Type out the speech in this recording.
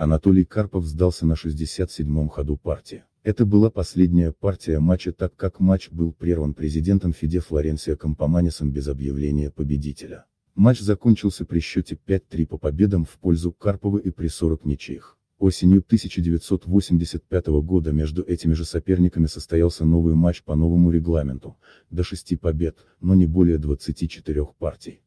Анатолий Карпов сдался на 67-м ходу партии. Это была последняя партия матча так как матч был прерван президентом Фиде Флоренсио Компоманисом без объявления победителя. Матч закончился при счете 5-3 по победам в пользу Карпова и при 40 ничьих. Осенью 1985 года между этими же соперниками состоялся новый матч по новому регламенту, до 6 побед, но не более 24 партий.